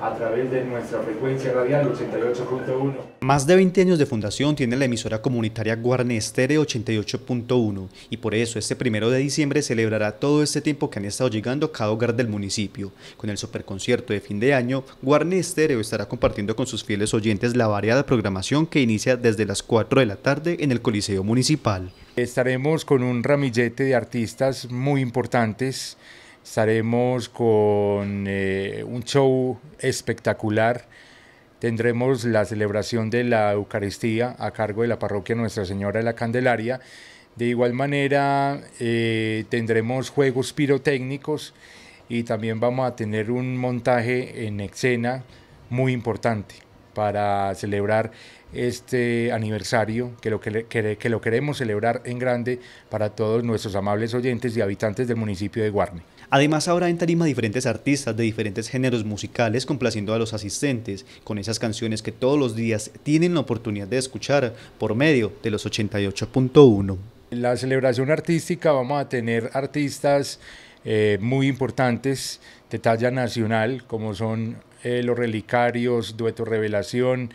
a través de nuestra frecuencia radial 88.1. Más de 20 años de fundación tiene la emisora comunitaria Guarne 88.1 y por eso este primero de diciembre celebrará todo este tiempo que han estado llegando a cada hogar del municipio. Con el superconcierto de fin de año, Guarne estará compartiendo con sus fieles oyentes la variada programación que inicia desde las 4 de la tarde en el Coliseo Municipal. Estaremos con un ramillete de artistas muy importantes Estaremos con eh, un show espectacular. Tendremos la celebración de la Eucaristía a cargo de la parroquia Nuestra Señora de la Candelaria. De igual manera, eh, tendremos juegos pirotécnicos y también vamos a tener un montaje en escena muy importante para celebrar este aniversario, que lo, que, queremos celebrar en grande para todos nuestros amables oyentes y habitantes del municipio de Guarne. Además, ahora en tarima diferentes artistas de diferentes géneros musicales complaciendo a los asistentes con esas canciones que todos los días tienen la oportunidad de escuchar por medio de los 88.1. la celebración artística vamos a tener artistas eh, muy importantes de talla nacional, como son eh, los relicarios, dueto revelación.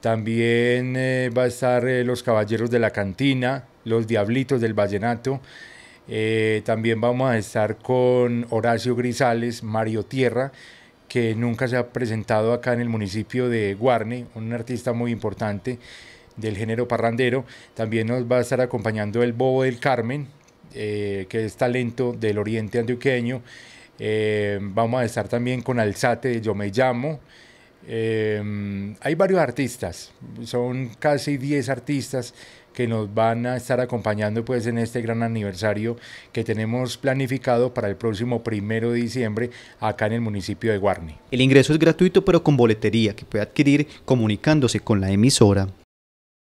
También eh, va a estar eh, los caballeros de la cantina, los diablitos del vallenato. también vamos a estar con Horacio Grisales, Mario Tierra, que nunca se ha presentado acá en el municipio de Guarne, un artista muy importante del género parrandero. También nos va a estar acompañando el Bobo del Carmen, que es talento del oriente antioqueño. Eh, vamos a estar también con Alzate, Yo Me Llamo. Eh, hay varios artistas, son casi 10 artistas que nos van a estar acompañando pues en este gran aniversario que tenemos planificado para el próximo primero de diciembre acá en el municipio de Guarni. El ingreso es gratuito pero con boletería que puede adquirir comunicándose con la emisora